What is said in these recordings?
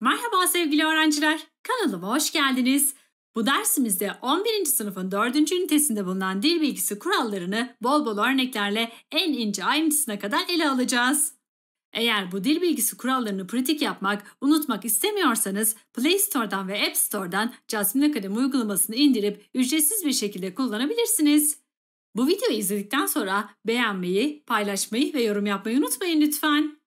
Merhaba sevgili öğrenciler, kanalıma hoş geldiniz. Bu dersimizde 11. sınıfın 4. ünitesinde bulunan dil bilgisi kurallarını bol bol örneklerle en ince ayrıntısına kadar ele alacağız. Eğer bu dil bilgisi kurallarını pratik yapmak, unutmak istemiyorsanız Play Store'dan ve App Store'dan Jasmine Akademi uygulamasını indirip ücretsiz bir şekilde kullanabilirsiniz. Bu videoyu izledikten sonra beğenmeyi, paylaşmayı ve yorum yapmayı unutmayın lütfen.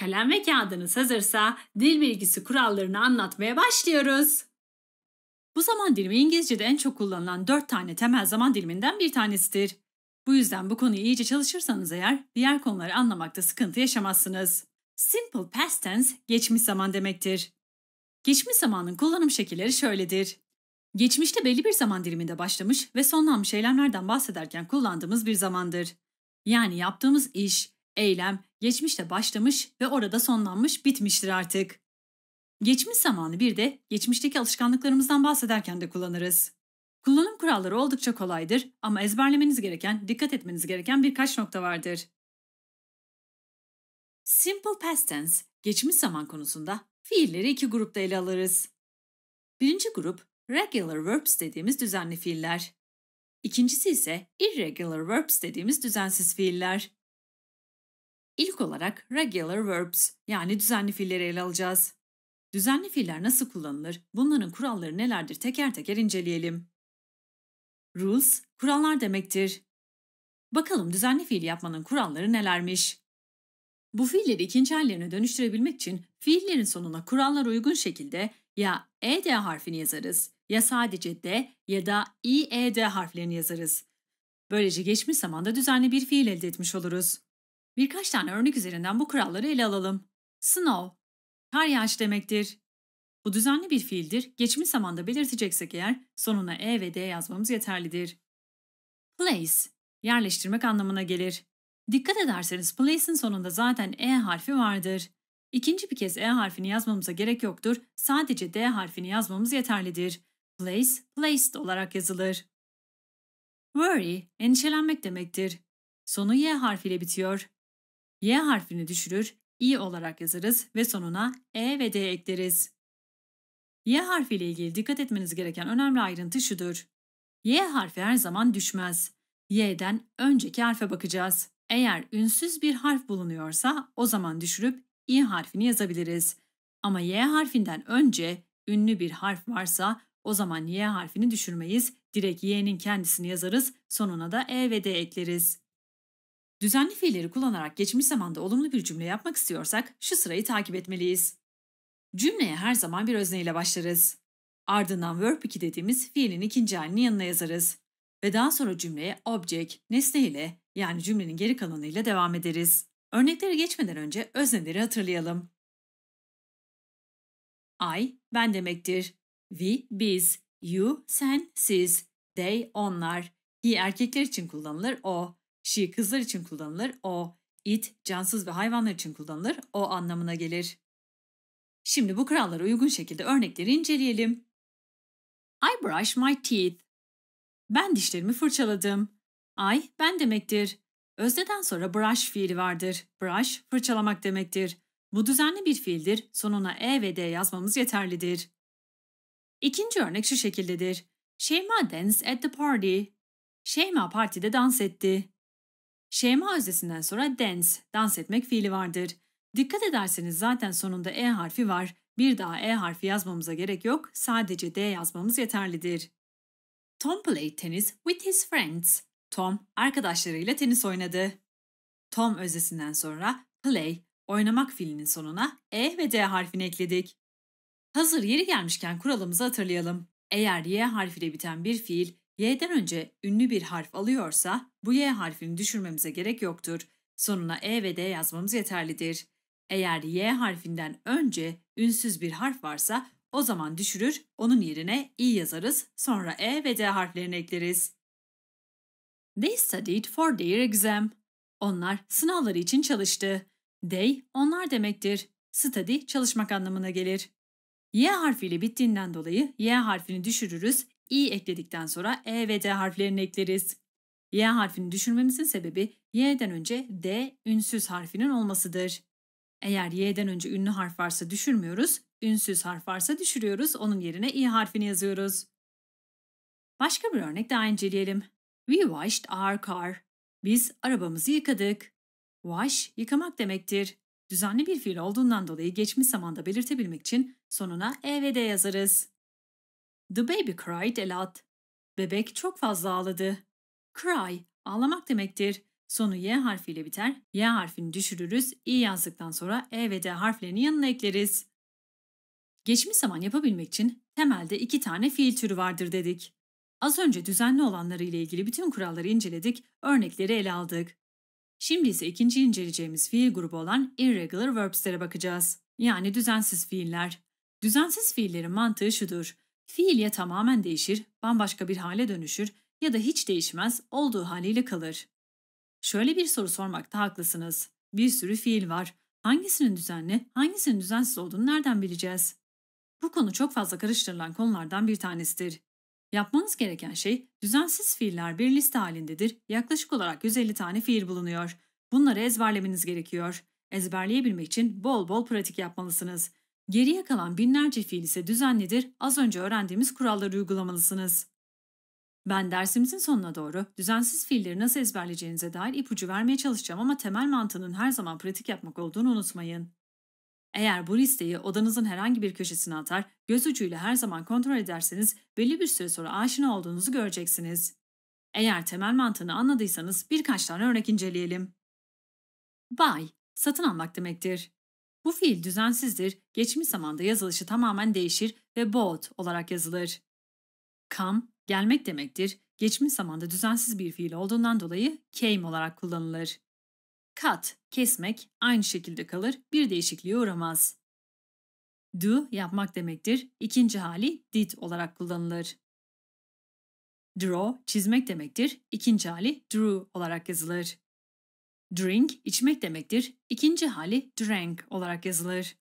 Kalem ve kağıdınız hazırsa dil bilgisi kurallarını anlatmaya başlıyoruz. Bu zaman dilimi İngilizce'de en çok kullanılan dört tane temel zaman diliminden bir tanesidir. Bu yüzden bu konuyu iyice çalışırsanız eğer diğer konuları anlamakta sıkıntı yaşamazsınız. Simple past tense geçmiş zaman demektir. Geçmiş zamanın kullanım şekilleri şöyledir. Geçmişte belli bir zaman diliminde başlamış ve sonlanmış eylemlerden bahsederken kullandığımız bir zamandır. Yani yaptığımız iş, eylem geçmişte başlamış ve orada sonlanmış bitmiştir artık. Geçmiş zamanı bir de geçmişteki alışkanlıklarımızdan bahsederken de kullanırız. Kullanım kuralları oldukça kolaydır ama ezberlemeniz gereken, dikkat etmeniz gereken birkaç nokta vardır. Simple past tense, geçmiş zaman konusunda fiilleri iki grupta ele alırız. Birinci grup regular verbs dediğimiz düzenli fiiller. İkincisi ise irregular verbs dediğimiz düzensiz fiiller. İlk olarak regular verbs yani düzenli fiilleri ele alacağız. Düzenli fiiller nasıl kullanılır, bunların kuralları nelerdir teker teker inceleyelim. Rules, kurallar demektir. Bakalım düzenli fiil yapmanın kuralları nelermiş? Bu fiilleri ikinci hallerine dönüştürebilmek için fiillerin sonuna kurallar uygun şekilde ya ED harfini yazarız ya sadece D ya da IED harflerini yazarız. Böylece geçmiş zamanda düzenli bir fiil elde etmiş oluruz. Birkaç tane örnek üzerinden bu kuralları ele alalım. Snow, kar yağış demektir. Bu düzenli bir fiildir. Geçmiş zamanda belirteceksek eğer sonuna e ve d yazmamız yeterlidir. Place, yerleştirmek anlamına gelir. Dikkat ederseniz place'in sonunda zaten e harfi vardır. İkinci bir kez e harfini yazmamıza gerek yoktur. Sadece d harfini yazmamız yeterlidir. Place, placed olarak yazılır. Worry, endişelenmek demektir. Sonu y harfiyle bitiyor. Y harfini düşürür, i olarak yazarız ve sonuna e ve d ekleriz. Y harfi ile ilgili dikkat etmeniz gereken önemli ayrıntı şudur. Y harfi her zaman düşmez. Y'den önceki harfe bakacağız. Eğer ünsüz bir harf bulunuyorsa o zaman düşürüp i harfini yazabiliriz. Ama y harfinden önce ünlü bir harf varsa o zaman y harfini düşürmeyiz. Direkt y'nin kendisini yazarız. Sonuna da e ve d ekleriz. Düzenli fiilleri kullanarak geçmiş zamanda olumlu bir cümle yapmak istiyorsak şu sırayı takip etmeliyiz. Cümleye her zaman bir özne ile başlarız. Ardından verb 2 dediğimiz fiilin ikinci halini yanına yazarız. Ve daha sonra cümleye object, nesne ile yani cümlenin geri kalanıyla devam ederiz. Örneklere geçmeden önce özneleri hatırlayalım. I, ben demektir. We, biz. You, sen, siz. They, onlar. He, erkekler için kullanılır. O, She kızlar için kullanılır. O, it cansız ve hayvanlar için kullanılır. O anlamına gelir. Şimdi bu kurallara uygun şekilde örnekleri inceleyelim. I brush my teeth. Ben dişlerimi fırçaladım. I ben demektir. Özneden sonra brush fiili vardır. Brush fırçalamak demektir. Bu düzenli bir fiildir. Sonuna e ve d yazmamız yeterlidir. İkinci örnek şu şekildedir. Şeyma danced at the party. Şeyma partide dans etti. Şeyma öznesinden sonra dance, dans etmek fiili vardır. Dikkat ederseniz zaten sonunda e harfi var. Bir daha e harfi yazmamıza gerek yok, sadece d yazmamız yeterlidir. Tom played tennis with his friends. Tom arkadaşlarıyla tenis oynadı. Tom öznesinden sonra play, oynamak fiilinin sonuna e ve d harfini ekledik. Hazır yeri gelmişken kuralımızı hatırlayalım. Eğer y harfiyle biten bir fiil Y'den önce ünlü bir harf alıyorsa bu Y harfini düşürmemize gerek yoktur. Sonuna E ve D yazmamız yeterlidir. Eğer Y harfinden önce ünsüz bir harf varsa o zaman düşürür, onun yerine i yazarız, sonra e ve d harflerini ekleriz. They studied for their exam. Onlar sınavları için çalıştı. They onlar demektir. Study çalışmak anlamına gelir. Y harfiyle bittiğinden dolayı y harfini düşürürüz, i ekledikten sonra e ve d harflerini ekleriz. Y harfini düşürmemizin sebebi y'den önce d ünsüz harfinin olmasıdır. Eğer y'den önce ünlü harf varsa düşürmüyoruz, ünsüz harf varsa düşürüyoruz, onun yerine i harfini yazıyoruz. Başka bir örnek daha inceleyelim. We washed our car. Biz arabamızı yıkadık. Wash, yıkamak demektir. Düzenli bir fiil olduğundan dolayı geçmiş zamanda belirtebilmek için sonuna e ve D yazarız. The baby cried a lot. Bebek çok fazla ağladı. Cry, ağlamak demektir. Sonu Y harfiyle biter. Y harfini düşürürüz. i yazdıktan sonra E ve D harflerini yanına ekleriz. Geçmiş zaman yapabilmek için temelde iki tane fiil türü vardır dedik. Az önce düzenli olanları ile ilgili bütün kuralları inceledik, örnekleri ele aldık. Şimdi ise ikinci inceleyeceğimiz fiil grubu olan irregular verbs'lere bakacağız. Yani düzensiz fiiller. Düzensiz fiillerin mantığı şudur. Fiil ya tamamen değişir, bambaşka bir hale dönüşür ya da hiç değişmez, olduğu haliyle kalır. Şöyle bir soru sormakta haklısınız. Bir sürü fiil var. Hangisinin düzenli, hangisinin düzensiz olduğunu nereden bileceğiz? Bu konu çok fazla karıştırılan konulardan bir tanesidir. Yapmanız gereken şey, düzensiz fiiller bir liste halindedir. Yaklaşık olarak 150 tane fiil bulunuyor. Bunları ezberlemeniz gerekiyor. Ezberleyebilmek için bol bol pratik yapmalısınız. Geriye kalan binlerce fiil ise düzenlidir, az önce öğrendiğimiz kuralları uygulamalısınız. Ben dersimizin sonuna doğru düzensiz fiilleri nasıl ezberleyeceğinize dair ipucu vermeye çalışacağım ama temel mantığının her zaman pratik yapmak olduğunu unutmayın. Eğer bu listeyi odanızın herhangi bir köşesine atar, göz ucuyla her zaman kontrol ederseniz belli bir süre sonra aşina olduğunuzu göreceksiniz. Eğer temel mantığını anladıysanız birkaç tane örnek inceleyelim. Buy, satın almak demektir. Bu fiil düzensizdir, geçmiş zamanda yazılışı tamamen değişir ve bought olarak yazılır. Come, gelmek demektir. Geçmiş zamanda düzensiz bir fiil olduğundan dolayı came olarak kullanılır. Cut, kesmek aynı şekilde kalır, bir değişikliğe uğramaz. Do, yapmak demektir. İkinci hali did olarak kullanılır. Draw, çizmek demektir. İkinci hali drew olarak yazılır. Drink içmek demektir. İkinci hali drank olarak yazılır.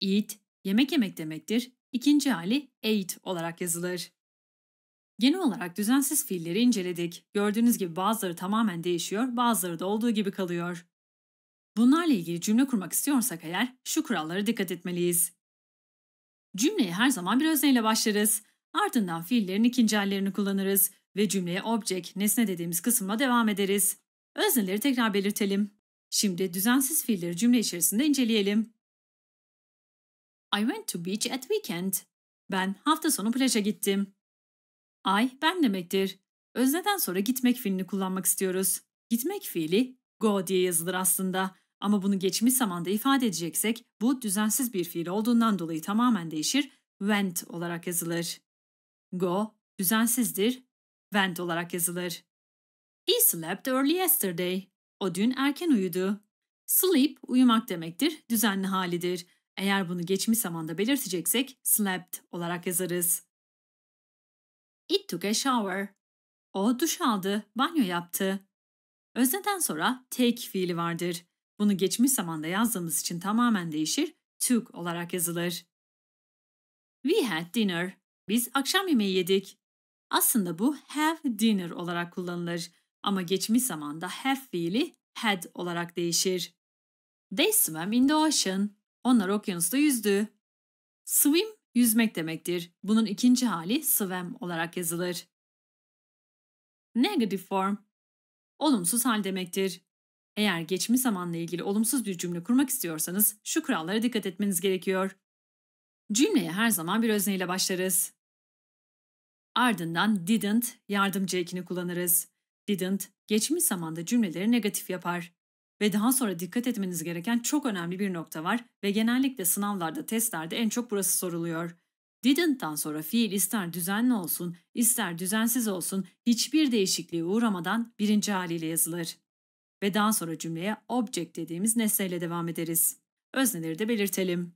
Eat yemek yemek demektir. İkinci hali ate olarak yazılır. Genel olarak düzensiz fiilleri inceledik. Gördüğünüz gibi bazıları tamamen değişiyor, bazıları da olduğu gibi kalıyor. Bunlarla ilgili cümle kurmak istiyorsak eğer şu kurallara dikkat etmeliyiz. Cümleye her zaman bir özneyle başlarız. Ardından fiillerin ikinci hallerini kullanırız ve cümleye object, nesne dediğimiz kısımla devam ederiz. Özneleri tekrar belirtelim. Şimdi düzensiz fiilleri cümle içerisinde inceleyelim. I went to beach at weekend. Ben hafta sonu plaja gittim. I ben demektir. Özneden sonra gitmek fiilini kullanmak istiyoruz. Gitmek fiili go diye yazılır aslında. Ama bunu geçmiş zamanda ifade edeceksek bu düzensiz bir fiil olduğundan dolayı tamamen değişir, went olarak yazılır. Go düzensizdir, went olarak yazılır. He slept early yesterday. O dün erken uyudu. Sleep uyumak demektir, düzenli halidir. Eğer bunu geçmiş zamanda belirteceksek slept olarak yazarız. It took a shower. O duş aldı, banyo yaptı. Özneden sonra take fiili vardır. Bunu geçmiş zamanda yazdığımız için tamamen değişir, took olarak yazılır. We had dinner. Biz akşam yemeği yedik. Aslında bu have dinner olarak kullanılır. Ama geçmiş zamanda have fiili had olarak değişir. They swam in the ocean. Onlar okyanusta yüzdü. Swim yüzmek demektir. Bunun ikinci hali swam olarak yazılır. Negative form olumsuz hal demektir. Eğer geçmiş zamanla ilgili olumsuz bir cümle kurmak istiyorsanız şu kurallara dikkat etmeniz gerekiyor. Cümleye her zaman bir özneyle başlarız. Ardından didn't yardımcı ekini kullanırız didn't geçmiş zamanda cümleleri negatif yapar. Ve daha sonra dikkat etmeniz gereken çok önemli bir nokta var ve genellikle sınavlarda, testlerde en çok burası soruluyor. Didn't'tan sonra fiil ister düzenli olsun, ister düzensiz olsun hiçbir değişikliğe uğramadan birinci haliyle yazılır. Ve daha sonra cümleye object dediğimiz nesneyle devam ederiz. Özneleri de belirtelim.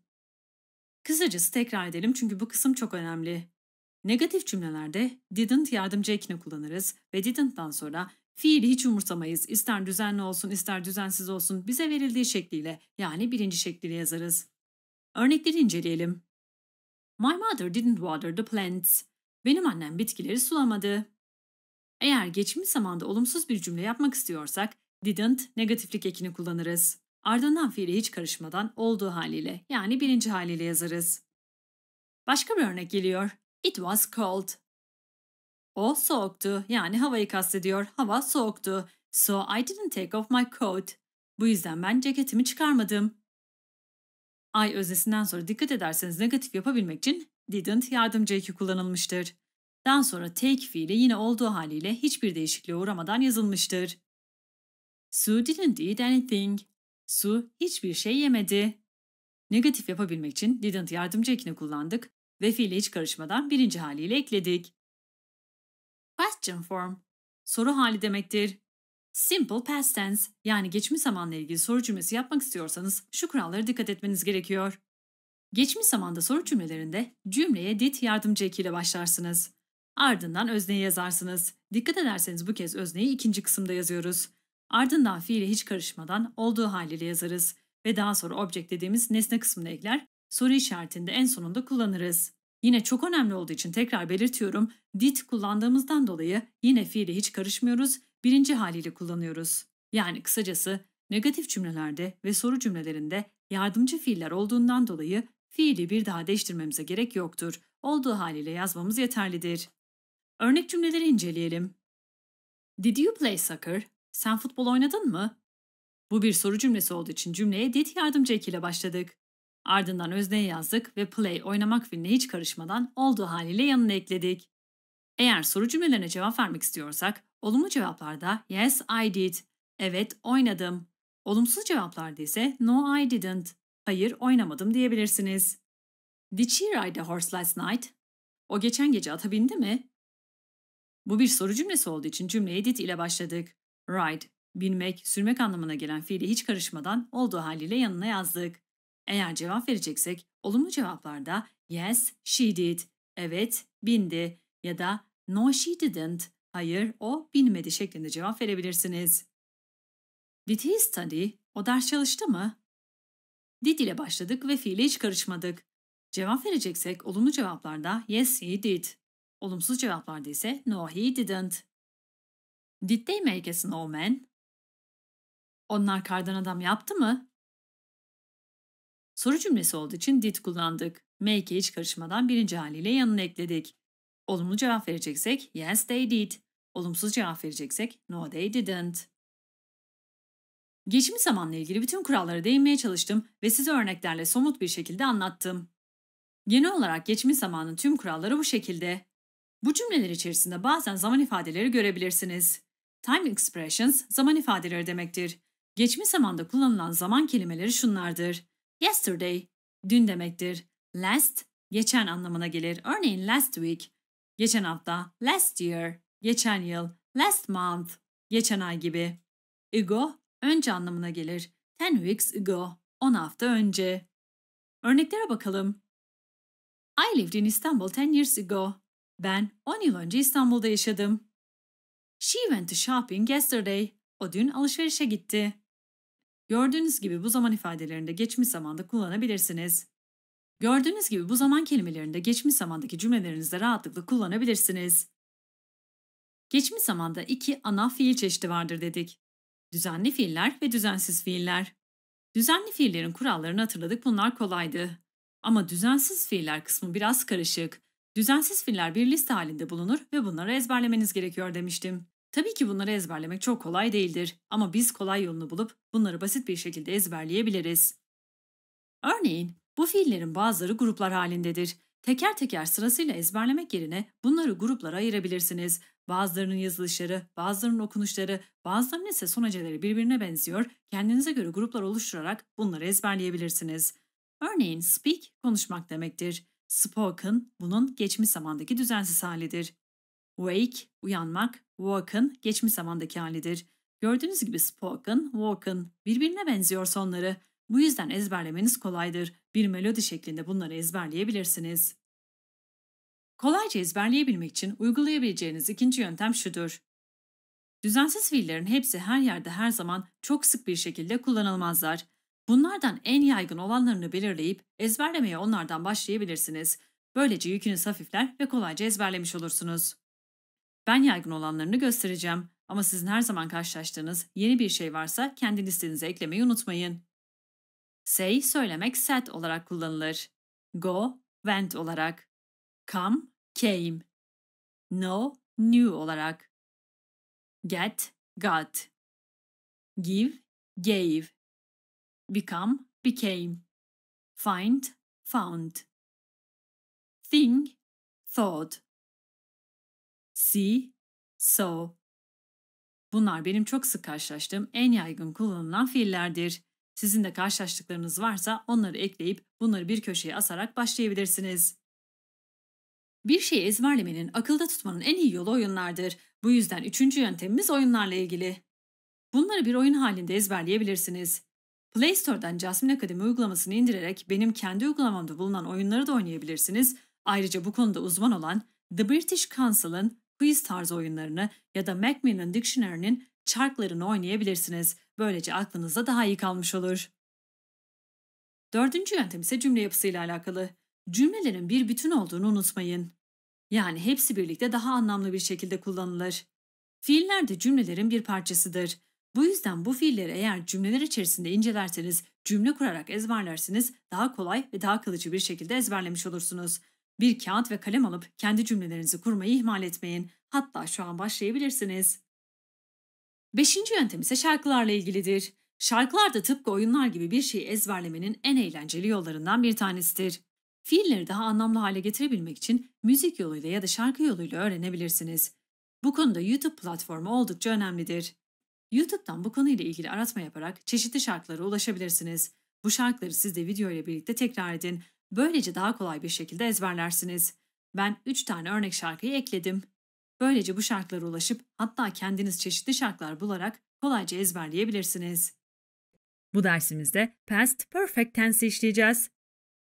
Kısacası tekrar edelim çünkü bu kısım çok önemli. Negatif cümlelerde didn't yardımcı ekini kullanırız ve didn't'dan sonra fiili hiç umursamayız. İster düzenli olsun ister düzensiz olsun bize verildiği şekliyle yani birinci şekliyle yazarız. Örnekleri inceleyelim. My mother didn't water the plants. Benim annem bitkileri sulamadı. Eğer geçmiş zamanda olumsuz bir cümle yapmak istiyorsak didn't negatiflik ekini kullanırız. Ardından fiili hiç karışmadan olduğu haliyle yani birinci haliyle yazarız. Başka bir örnek geliyor. It was cold. O soğuktu. Yani havayı kastediyor. Hava soğuktu. So I didn't take off my coat. Bu yüzden ben ceketimi çıkarmadım. I öznesinden sonra dikkat ederseniz negatif yapabilmek için didn't yardımcı eki kullanılmıştır. Daha sonra take fiili yine olduğu haliyle hiçbir değişikliğe uğramadan yazılmıştır. Sue didn't eat anything. Sue hiçbir şey yemedi. Negatif yapabilmek için didn't yardımcı ekini kullandık ve fiili hiç karışmadan birinci haliyle ekledik. Question form, soru hali demektir. Simple past tense yani geçmiş zamanla ilgili soru cümlesi yapmak istiyorsanız şu kurallara dikkat etmeniz gerekiyor. Geçmiş zamanda soru cümlelerinde cümleye did yardımcı ekiyle başlarsınız. Ardından özneyi yazarsınız. Dikkat ederseniz bu kez özneyi ikinci kısımda yazıyoruz. Ardından fiili hiç karışmadan olduğu haliyle yazarız ve daha sonra object dediğimiz nesne kısmını ekler soru işaretinde en sonunda kullanırız. Yine çok önemli olduğu için tekrar belirtiyorum. Did kullandığımızdan dolayı yine fiili hiç karışmıyoruz, birinci haliyle kullanıyoruz. Yani kısacası negatif cümlelerde ve soru cümlelerinde yardımcı fiiller olduğundan dolayı fiili bir daha değiştirmemize gerek yoktur. Olduğu haliyle yazmamız yeterlidir. Örnek cümleleri inceleyelim. Did you play soccer? Sen futbol oynadın mı? Bu bir soru cümlesi olduğu için cümleye did yardımcı ekiyle başladık. Ardından özneye yazdık ve play oynamak fiiline hiç karışmadan olduğu haliyle yanına ekledik. Eğer soru cümlelerine cevap vermek istiyorsak, olumlu cevaplarda yes I did, evet oynadım. Olumsuz cevaplarda ise no I didn't, hayır oynamadım diyebilirsiniz. Did she ride a horse last night? O geçen gece ata bindi mi? Bu bir soru cümlesi olduğu için cümleyi did ile başladık. Ride, binmek, sürmek anlamına gelen fiili hiç karışmadan olduğu haliyle yanına yazdık. Eğer cevap vereceksek olumlu cevaplarda yes she did, evet bindi ya da no she didn't, hayır o binmedi şeklinde cevap verebilirsiniz. Did he study? O ders çalıştı mı? Did ile başladık ve fiile hiç karışmadık. Cevap vereceksek olumlu cevaplarda yes he did. Olumsuz cevaplarda ise no he didn't. Did they make a snowman? Onlar kardan adam yaptı mı? Soru cümlesi olduğu için did kullandık. Make'i hiç karışmadan birinci haliyle yanına ekledik. Olumlu cevap vereceksek yes they did. Olumsuz cevap vereceksek no they didn't. Geçmiş zamanla ilgili bütün kurallara değinmeye çalıştım ve size örneklerle somut bir şekilde anlattım. Genel olarak geçmiş zamanın tüm kuralları bu şekilde. Bu cümleler içerisinde bazen zaman ifadeleri görebilirsiniz. Time expressions zaman ifadeleri demektir. Geçmiş zamanda kullanılan zaman kelimeleri şunlardır. Yesterday dün demektir. Last geçen anlamına gelir. Örneğin last week geçen hafta, last year geçen yıl, last month geçen ay gibi. Ago önce anlamına gelir. Ten weeks ago 10 hafta önce. Örneklere bakalım. I lived in Istanbul 10 years ago. Ben 10 yıl önce İstanbul'da yaşadım. She went to shopping yesterday. O dün alışverişe gitti. Gördüğünüz gibi bu zaman ifadelerinde geçmiş zamanda kullanabilirsiniz. Gördüğünüz gibi bu zaman kelimelerinde geçmiş zamandaki cümlelerinizde rahatlıkla kullanabilirsiniz. Geçmiş zamanda iki ana fiil çeşidi vardır dedik. Düzenli fiiller ve düzensiz fiiller. Düzenli fiillerin kurallarını hatırladık bunlar kolaydı. Ama düzensiz fiiller kısmı biraz karışık. Düzensiz fiiller bir liste halinde bulunur ve bunları ezberlemeniz gerekiyor demiştim. Tabii ki bunları ezberlemek çok kolay değildir ama biz kolay yolunu bulup bunları basit bir şekilde ezberleyebiliriz. Örneğin bu fiillerin bazıları gruplar halindedir. Teker teker sırasıyla ezberlemek yerine bunları gruplara ayırabilirsiniz. Bazılarının yazılışları, bazılarının okunuşları, bazılarının ise son heceleri birbirine benziyor. Kendinize göre gruplar oluşturarak bunları ezberleyebilirsiniz. Örneğin speak konuşmak demektir. Spoken bunun geçmiş zamandaki düzensiz halidir. Wake, uyanmak, waken, geçmiş zamandaki halidir. Gördüğünüz gibi spoken, walken birbirine benziyor sonları. Bu yüzden ezberlemeniz kolaydır. Bir melodi şeklinde bunları ezberleyebilirsiniz. Kolayca ezberleyebilmek için uygulayabileceğiniz ikinci yöntem şudur. Düzensiz fiillerin hepsi her yerde her zaman çok sık bir şekilde kullanılmazlar. Bunlardan en yaygın olanlarını belirleyip ezberlemeye onlardan başlayabilirsiniz. Böylece yükünüz hafifler ve kolayca ezberlemiş olursunuz. Ben yaygın olanlarını göstereceğim ama sizin her zaman karşılaştığınız yeni bir şey varsa kendi listenize eklemeyi unutmayın. Say söylemek set olarak kullanılır. Go went olarak. Come came. No, new olarak. Get got. Give gave. Become became. Find found. Think thought see, saw. Bunlar benim çok sık karşılaştığım en yaygın kullanılan fiillerdir. Sizin de karşılaştıklarınız varsa onları ekleyip bunları bir köşeye asarak başlayabilirsiniz. Bir şeyi ezberlemenin, akılda tutmanın en iyi yolu oyunlardır. Bu yüzden üçüncü yöntemimiz oyunlarla ilgili. Bunları bir oyun halinde ezberleyebilirsiniz. Play Store'dan Jasmine Akademi uygulamasını indirerek benim kendi uygulamamda bulunan oyunları da oynayabilirsiniz. Ayrıca bu konuda uzman olan The British Council'ın quiz tarzı oyunlarını ya da Macmillan Dictionary'nin çarklarını oynayabilirsiniz. Böylece aklınızda daha iyi kalmış olur. Dördüncü yöntem ise cümle yapısıyla alakalı. Cümlelerin bir bütün olduğunu unutmayın. Yani hepsi birlikte daha anlamlı bir şekilde kullanılır. Fiiller de cümlelerin bir parçasıdır. Bu yüzden bu fiilleri eğer cümleler içerisinde incelerseniz, cümle kurarak ezberlersiniz, daha kolay ve daha kalıcı bir şekilde ezberlemiş olursunuz. Bir kağıt ve kalem alıp kendi cümlelerinizi kurmayı ihmal etmeyin. Hatta şu an başlayabilirsiniz. Beşinci yöntem ise şarkılarla ilgilidir. Şarkılar da tıpkı oyunlar gibi bir şeyi ezberlemenin en eğlenceli yollarından bir tanesidir. Fiilleri daha anlamlı hale getirebilmek için müzik yoluyla ya da şarkı yoluyla öğrenebilirsiniz. Bu konuda YouTube platformu oldukça önemlidir. YouTube'dan bu konuyla ilgili aratma yaparak çeşitli şarkılara ulaşabilirsiniz. Bu şarkıları siz de video ile birlikte tekrar edin Böylece daha kolay bir şekilde ezberlersiniz. Ben 3 tane örnek şarkıyı ekledim. Böylece bu şarkılara ulaşıp hatta kendiniz çeşitli şarkılar bularak kolayca ezberleyebilirsiniz. Bu dersimizde past perfect tense işleyeceğiz.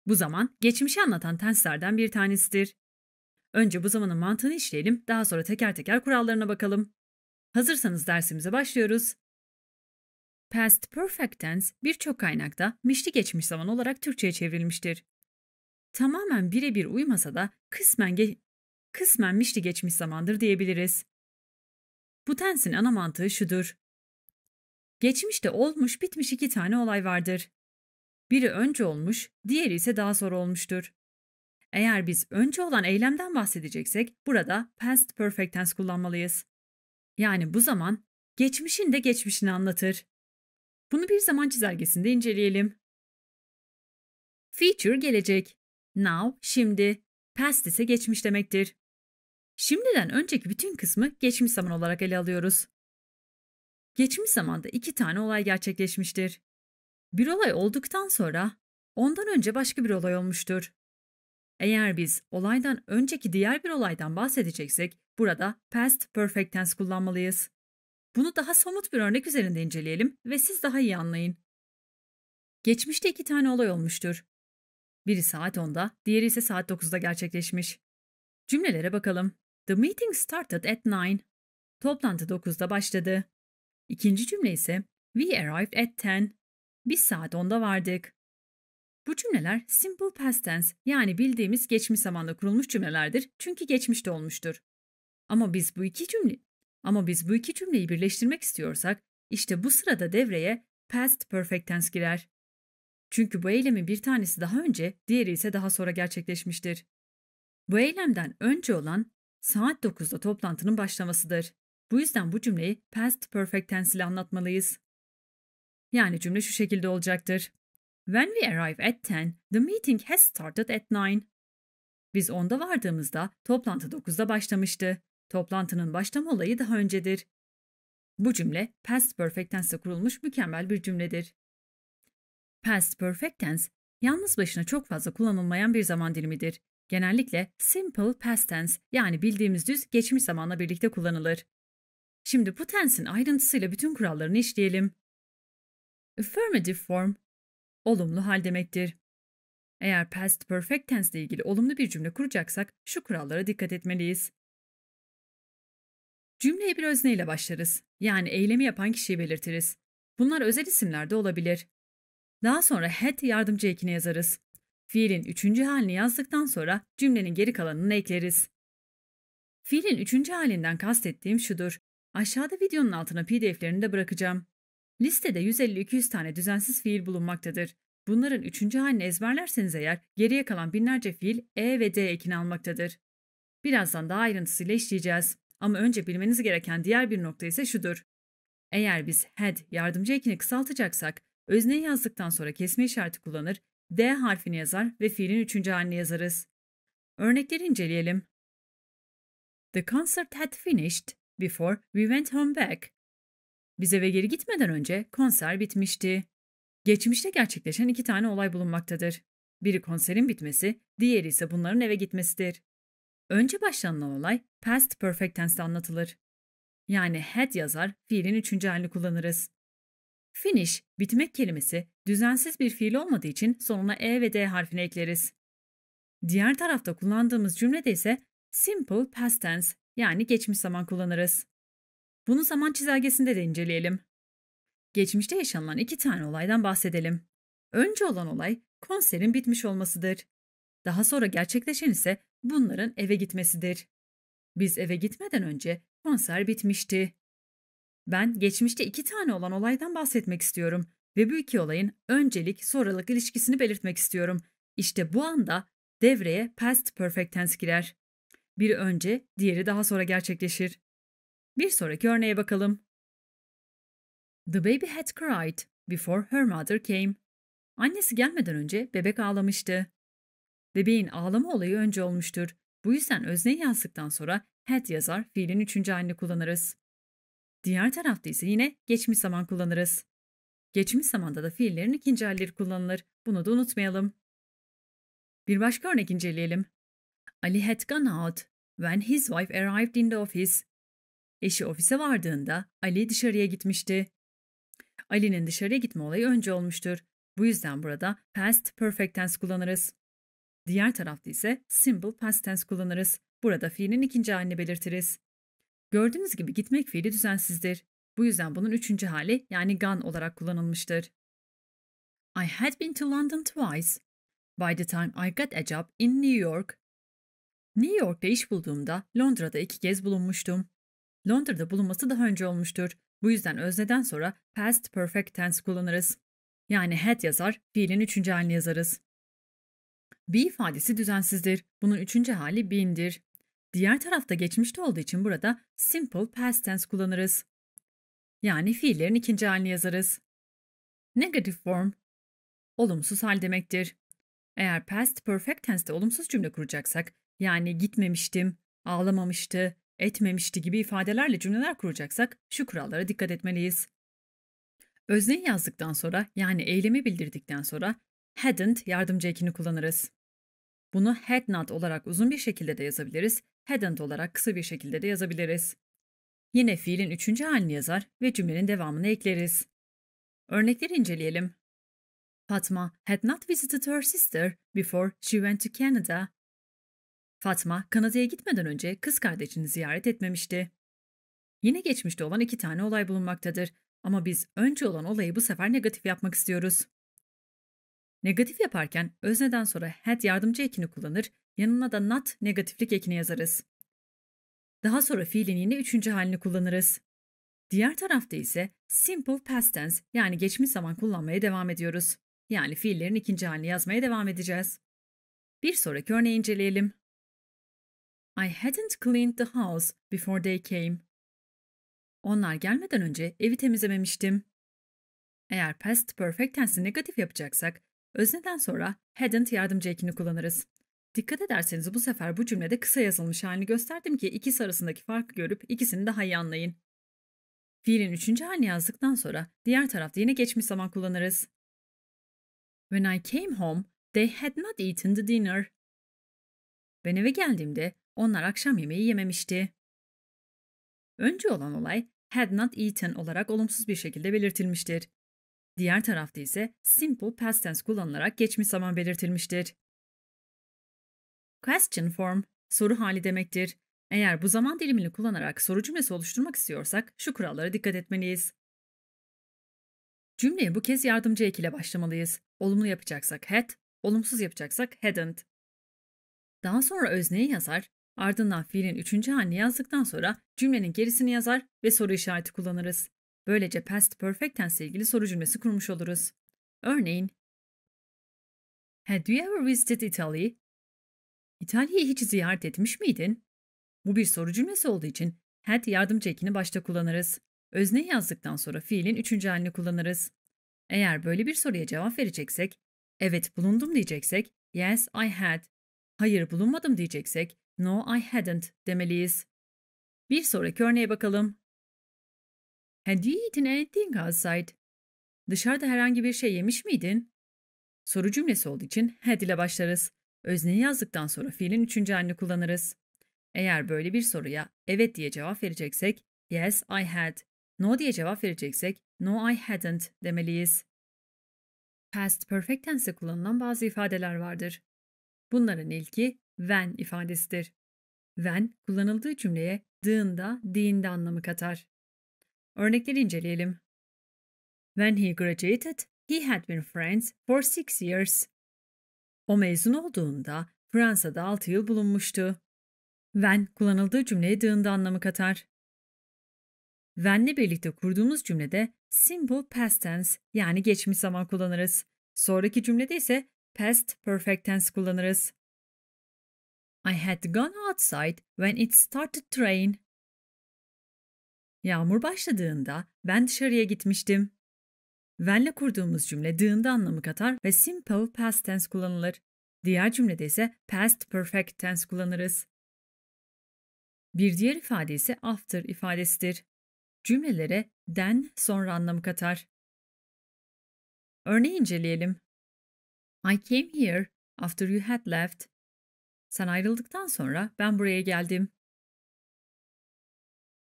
Bu zaman geçmişi anlatan tenslerden bir tanesidir. Önce bu zamanın mantığını işleyelim, daha sonra teker teker kurallarına bakalım. Hazırsanız dersimize başlıyoruz. Past perfect tense birçok kaynakta mişli geçmiş zaman olarak Türkçe'ye çevrilmiştir. Tamamen birebir uymasa da kısmen ge kısmen mişli geçmiş zamandır diyebiliriz. Bu tensin ana mantığı şudur. Geçmişte olmuş bitmiş iki tane olay vardır. Biri önce olmuş, diğeri ise daha sonra olmuştur. Eğer biz önce olan eylemden bahsedeceksek burada past perfect tense kullanmalıyız. Yani bu zaman geçmişin de geçmişini anlatır. Bunu bir zaman çizelgesinde inceleyelim. Future gelecek now şimdi, past ise e geçmiş demektir. Şimdiden önceki bütün kısmı geçmiş zaman olarak ele alıyoruz. Geçmiş zamanda iki tane olay gerçekleşmiştir. Bir olay olduktan sonra ondan önce başka bir olay olmuştur. Eğer biz olaydan önceki diğer bir olaydan bahsedeceksek burada past perfect tense kullanmalıyız. Bunu daha somut bir örnek üzerinde inceleyelim ve siz daha iyi anlayın. Geçmişte iki tane olay olmuştur. Biri saat 10'da, diğeri ise saat 9'da gerçekleşmiş. Cümlelere bakalım. The meeting started at 9. Toplantı 9'da başladı. İkinci cümle ise We arrived at 10. Biz saat 10'da vardık. Bu cümleler simple past tense yani bildiğimiz geçmiş zamanda kurulmuş cümlelerdir çünkü geçmişte olmuştur. Ama biz bu iki cümle ama biz bu iki cümleyi birleştirmek istiyorsak işte bu sırada devreye past perfect tense girer. Çünkü bu eylemin bir tanesi daha önce, diğeri ise daha sonra gerçekleşmiştir. Bu eylemden önce olan saat 9'da toplantının başlamasıdır. Bu yüzden bu cümleyi past perfect tense ile anlatmalıyız. Yani cümle şu şekilde olacaktır. When we arrive at 10, the meeting has started at 9. Biz 10'da vardığımızda toplantı 9'da başlamıştı. Toplantının başlama olayı daha öncedir. Bu cümle past perfect tense kurulmuş mükemmel bir cümledir. Past perfect tense yalnız başına çok fazla kullanılmayan bir zaman dilimidir. Genellikle simple past tense yani bildiğimiz düz geçmiş zamanla birlikte kullanılır. Şimdi bu tense'in ayrıntısıyla bütün kurallarını işleyelim. Affirmative form olumlu hal demektir. Eğer past perfect tense ile ilgili olumlu bir cümle kuracaksak şu kurallara dikkat etmeliyiz. Cümleye bir özneyle başlarız. Yani eylemi yapan kişiyi belirtiriz. Bunlar özel isimlerde olabilir. Daha sonra had yardımcı ekini yazarız. Fiilin üçüncü halini yazdıktan sonra cümlenin geri kalanını ekleriz. Fiilin üçüncü halinden kastettiğim şudur. Aşağıda videonun altına pdf'lerini de bırakacağım. Listede 150-200 tane düzensiz fiil bulunmaktadır. Bunların üçüncü halini ezberlerseniz eğer geriye kalan binlerce fiil E ve D ekini almaktadır. Birazdan daha ayrıntısıyla işleyeceğiz. Ama önce bilmeniz gereken diğer bir nokta ise şudur. Eğer biz had yardımcı ekini kısaltacaksak Özneyi yazdıktan sonra kesme işareti kullanır, D harfini yazar ve fiilin üçüncü halini yazarız. Örnekleri inceleyelim. The concert had finished before we went home back. Biz eve geri gitmeden önce konser bitmişti. Geçmişte gerçekleşen iki tane olay bulunmaktadır. Biri konserin bitmesi, diğeri ise bunların eve gitmesidir. Önce başlanılan olay past perfect tense'de anlatılır. Yani had yazar, fiilin üçüncü halini kullanırız. Finish, bitmek kelimesi düzensiz bir fiil olmadığı için sonuna e ve d harfini ekleriz. Diğer tarafta kullandığımız cümlede ise simple past tense yani geçmiş zaman kullanırız. Bunu zaman çizelgesinde de inceleyelim. Geçmişte yaşanılan iki tane olaydan bahsedelim. Önce olan olay konserin bitmiş olmasıdır. Daha sonra gerçekleşen ise bunların eve gitmesidir. Biz eve gitmeden önce konser bitmişti. Ben geçmişte iki tane olan olaydan bahsetmek istiyorum ve bu iki olayın öncelik sonralık ilişkisini belirtmek istiyorum. İşte bu anda devreye past perfect tense girer. Biri önce, diğeri daha sonra gerçekleşir. Bir sonraki örneğe bakalım. The baby had cried before her mother came. Annesi gelmeden önce bebek ağlamıştı. Bebeğin ağlama olayı önce olmuştur. Bu yüzden özneyi yazdıktan sonra had yazar fiilin üçüncü halini kullanırız. Diğer tarafta ise yine geçmiş zaman kullanırız. Geçmiş zamanda da fiillerin ikinci halleri kullanılır. Bunu da unutmayalım. Bir başka örnek inceleyelim. Ali had gone out when his wife arrived in the office. Eşi ofise vardığında Ali dışarıya gitmişti. Ali'nin dışarıya gitme olayı önce olmuştur. Bu yüzden burada past perfect tense kullanırız. Diğer tarafta ise simple past tense kullanırız. Burada fiilin ikinci halini belirtiriz. Gördüğünüz gibi gitmek fiili düzensizdir. Bu yüzden bunun üçüncü hali yani gone olarak kullanılmıştır. I had been to London twice. By the time I got a job in New York. New York'ta iş bulduğumda Londra'da iki kez bulunmuştum. Londra'da bulunması daha önce olmuştur. Bu yüzden özneden sonra past perfect tense kullanırız. Yani had yazar, fiilin üçüncü halini yazarız. Be ifadesi düzensizdir. Bunun üçüncü hali been'dir. Diğer tarafta geçmişte olduğu için burada simple past tense kullanırız. Yani fiillerin ikinci halini yazarız. Negative form olumsuz hal demektir. Eğer past perfect tense'te olumsuz cümle kuracaksak, yani gitmemiştim, ağlamamıştı, etmemişti gibi ifadelerle cümleler kuracaksak şu kurallara dikkat etmeliyiz. Özneyi yazdıktan sonra yani eylemi bildirdikten sonra hadn't yardımcı ekini kullanırız. Bunu had not olarak uzun bir şekilde de yazabiliriz hadn't olarak kısa bir şekilde de yazabiliriz. Yine fiilin üçüncü halini yazar ve cümlenin devamını ekleriz. Örnekleri inceleyelim. Fatma had not visited her sister before she went to Canada. Fatma, Kanada'ya gitmeden önce kız kardeşini ziyaret etmemişti. Yine geçmişte olan iki tane olay bulunmaktadır ama biz önce olan olayı bu sefer negatif yapmak istiyoruz. Negatif yaparken özneden sonra had yardımcı ekini kullanır, yanına da not negatiflik ekini yazarız. Daha sonra fiilin yine üçüncü halini kullanırız. Diğer tarafta ise simple past tense yani geçmiş zaman kullanmaya devam ediyoruz. Yani fiillerin ikinci halini yazmaya devam edeceğiz. Bir sonraki örneği inceleyelim. I hadn't cleaned the house before they came. Onlar gelmeden önce evi temizlememiştim. Eğer past perfect tense'i negatif yapacaksak Özneden sonra hadn't yardımcı ekini kullanırız. Dikkat ederseniz bu sefer bu cümlede kısa yazılmış halini gösterdim ki ikisi arasındaki farkı görüp ikisini daha iyi anlayın. Fiilin üçüncü halini yazdıktan sonra diğer tarafta yine geçmiş zaman kullanırız. When I came home, they had not eaten the dinner. Ben eve geldiğimde onlar akşam yemeği yememişti. Önce olan olay had not eaten olarak olumsuz bir şekilde belirtilmiştir. Diğer tarafta ise simple past tense kullanılarak geçmiş zaman belirtilmiştir. Question form, soru hali demektir. Eğer bu zaman dilimini kullanarak soru cümlesi oluşturmak istiyorsak şu kurallara dikkat etmeliyiz. Cümleye bu kez yardımcı ek ile başlamalıyız. Olumlu yapacaksak had, olumsuz yapacaksak hadn't. Daha sonra özneyi yazar, ardından fiilin üçüncü halini yazdıktan sonra cümlenin gerisini yazar ve soru işareti kullanırız. Böylece past perfect tense ile ilgili soru cümlesi kurmuş oluruz. Örneğin, Had you ever visited Italy? İtalya'yı hiç ziyaret etmiş miydin? Bu bir soru cümlesi olduğu için had yardımcı ekini başta kullanırız. Özne yazdıktan sonra fiilin üçüncü halini kullanırız. Eğer böyle bir soruya cevap vereceksek, evet bulundum diyeceksek, yes I had, hayır bulunmadım diyeceksek, no I hadn't demeliyiz. Bir sonraki örneğe bakalım. Had you ettiğin anything Dışarıda herhangi bir şey yemiş miydin? Soru cümlesi olduğu için had ile başlarız. Özneyi yazdıktan sonra fiilin üçüncü halini kullanırız. Eğer böyle bir soruya evet diye cevap vereceksek yes I had, no diye cevap vereceksek no I hadn't demeliyiz. Past perfect tense kullanılan bazı ifadeler vardır. Bunların ilki when ifadesidir. When kullanıldığı cümleye dığında, diğinde anlamı katar. Örnekleri inceleyelim. When he graduated, he had been friends for six years. O mezun olduğunda Fransa'da 6 yıl bulunmuştu. When kullanıldığı cümleye dığında anlamı katar. When'le birlikte kurduğumuz cümlede simple past tense yani geçmiş zaman kullanırız. Sonraki cümlede ise past perfect tense kullanırız. I had gone outside when it started to rain. Yağmur başladığında ben dışarıya gitmiştim. When'le kurduğumuz cümle dığında anlamı katar ve simple past tense kullanılır. Diğer cümlede ise past perfect tense kullanırız. Bir diğer ifade ise after ifadesidir. Cümlelere then sonra anlamı katar. Örneği inceleyelim. I came here after you had left. Sen ayrıldıktan sonra ben buraya geldim.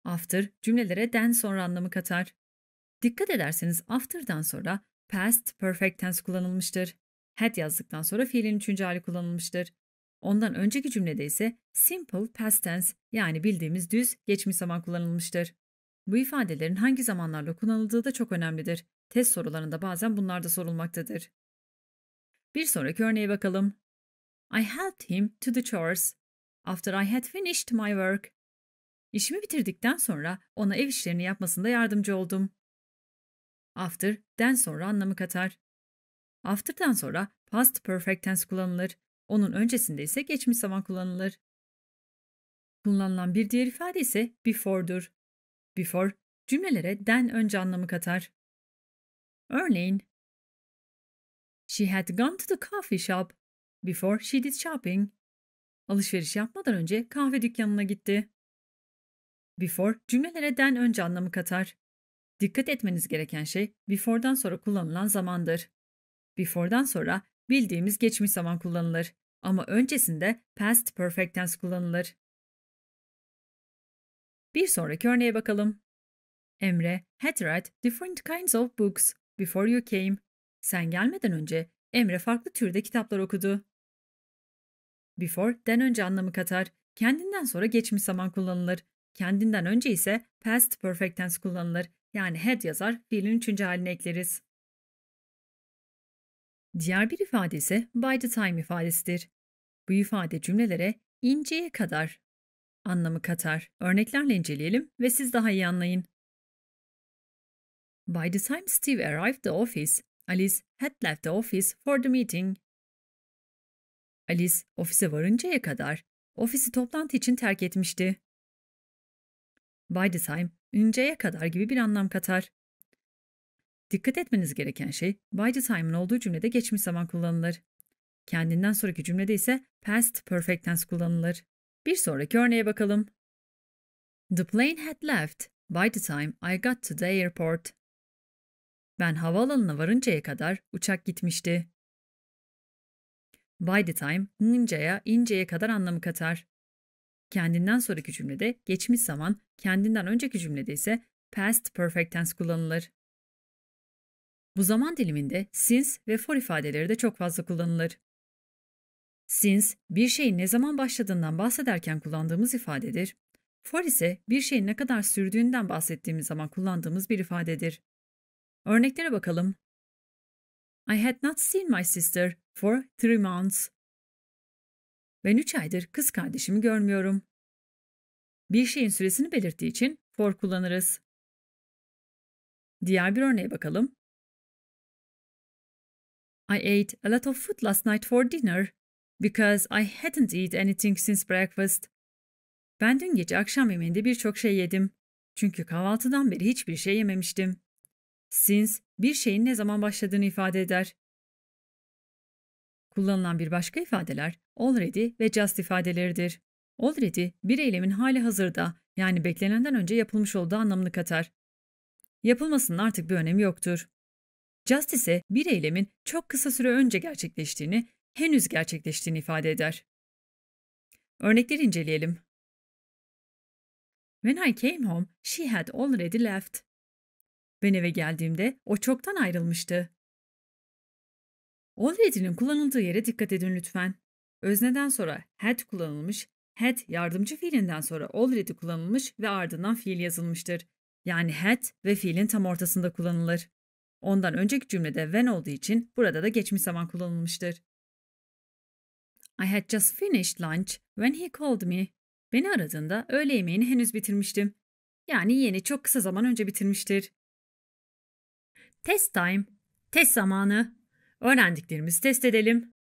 After cümlelere den sonra anlamı katar. Dikkat ederseniz after'dan sonra past perfect tense kullanılmıştır. Had yazdıktan sonra fiilin üçüncü hali kullanılmıştır. Ondan önceki cümlede ise simple past tense yani bildiğimiz düz geçmiş zaman kullanılmıştır. Bu ifadelerin hangi zamanlarla kullanıldığı da çok önemlidir. Test sorularında bazen bunlar da sorulmaktadır. Bir sonraki örneğe bakalım. I helped him to the chores. After I had finished my work. İşimi bitirdikten sonra ona ev işlerini yapmasında yardımcı oldum. After, den sonra anlamı katar. After'dan sonra past perfect tense kullanılır. Onun öncesinde ise geçmiş zaman kullanılır. Kullanılan bir diğer ifade ise before'dur. Before, cümlelere den önce anlamı katar. Örneğin, She had gone to the coffee shop before she did shopping. Alışveriş yapmadan önce kahve dükkanına gitti before cümlelere den önce anlamı katar. Dikkat etmeniz gereken şey before'dan sonra kullanılan zamandır. Before'dan sonra bildiğimiz geçmiş zaman kullanılır ama öncesinde past perfect tense kullanılır. Bir sonraki örneğe bakalım. Emre had read different kinds of books before you came. Sen gelmeden önce Emre farklı türde kitaplar okudu. Before, den önce anlamı katar. Kendinden sonra geçmiş zaman kullanılır. Kendinden önce ise past perfect tense kullanılır. Yani had yazar, fiilin üçüncü haline ekleriz. Diğer bir ifade ise by the time ifadesidir. Bu ifade cümlelere inceye kadar anlamı katar. Örneklerle inceleyelim ve siz daha iyi anlayın. By the time Steve arrived the office, Alice had left the office for the meeting. Alice ofise varıncaya kadar ofisi toplantı için terk etmişti by the time, ünceye kadar gibi bir anlam katar. Dikkat etmeniz gereken şey by the time'ın olduğu cümlede geçmiş zaman kullanılır. Kendinden sonraki cümlede ise past perfect tense kullanılır. Bir sonraki örneğe bakalım. The plane had left by the time I got to the airport. Ben havaalanına varıncaya kadar uçak gitmişti. By the time, nıncaya, inceye kadar anlamı katar kendinden sonraki cümlede geçmiş zaman, kendinden önceki cümlede ise past perfect tense kullanılır. Bu zaman diliminde since ve for ifadeleri de çok fazla kullanılır. Since, bir şeyin ne zaman başladığından bahsederken kullandığımız ifadedir. For ise bir şeyin ne kadar sürdüğünden bahsettiğimiz zaman kullandığımız bir ifadedir. Örneklere bakalım. I had not seen my sister for three months. Ben üç aydır kız kardeşimi görmüyorum. Bir şeyin süresini belirttiği için for kullanırız. Diğer bir örneğe bakalım. I ate a lot of food last night for dinner because I hadn't eaten anything since breakfast. Ben dün gece akşam yemeğinde birçok şey yedim. Çünkü kahvaltıdan beri hiçbir şey yememiştim. Since bir şeyin ne zaman başladığını ifade eder. Kullanılan bir başka ifadeler already ve just ifadeleridir. Already bir eylemin hali hazırda yani beklenenden önce yapılmış olduğu anlamını katar. Yapılmasının artık bir önemi yoktur. Just ise bir eylemin çok kısa süre önce gerçekleştiğini, henüz gerçekleştiğini ifade eder. Örnekleri inceleyelim. When I came home, she had already left. Ben eve geldiğimde o çoktan ayrılmıştı. Overhead'inin kullanıldığı yere dikkat edin lütfen. Özneden sonra had kullanılmış, had yardımcı fiilinden sonra already kullanılmış ve ardından fiil yazılmıştır. Yani had ve fiilin tam ortasında kullanılır. Ondan önceki cümlede when olduğu için burada da geçmiş zaman kullanılmıştır. I had just finished lunch when he called me. Beni aradığında öğle yemeğini henüz bitirmiştim. Yani yeni çok kısa zaman önce bitirmiştir. Test time, test zamanı. Öğrendiklerimizi test edelim.